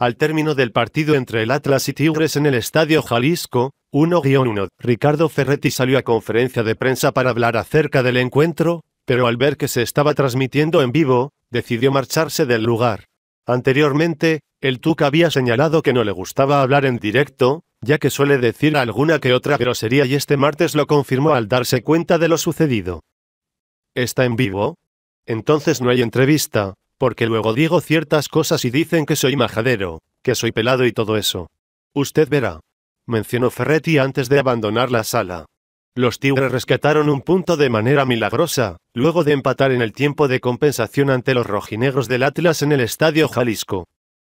Al término del partido entre el Atlas y Tigres en el Estadio Jalisco, 1-1, Ricardo Ferretti salió a conferencia de prensa para hablar acerca del encuentro, pero al ver que se estaba transmitiendo en vivo, decidió marcharse del lugar. Anteriormente, el Tuc había señalado que no le gustaba hablar en directo, ya que suele decir alguna que otra grosería y este martes lo confirmó al darse cuenta de lo sucedido. ¿Está en vivo? Entonces no hay entrevista, porque luego digo ciertas cosas y dicen que soy majadero, que soy pelado y todo eso. Usted verá. Mencionó Ferretti antes de abandonar la sala. Los Tigres rescataron un punto de manera milagrosa, luego de empatar en el tiempo de compensación ante los rojinegros del Atlas en el Estadio Jalisco.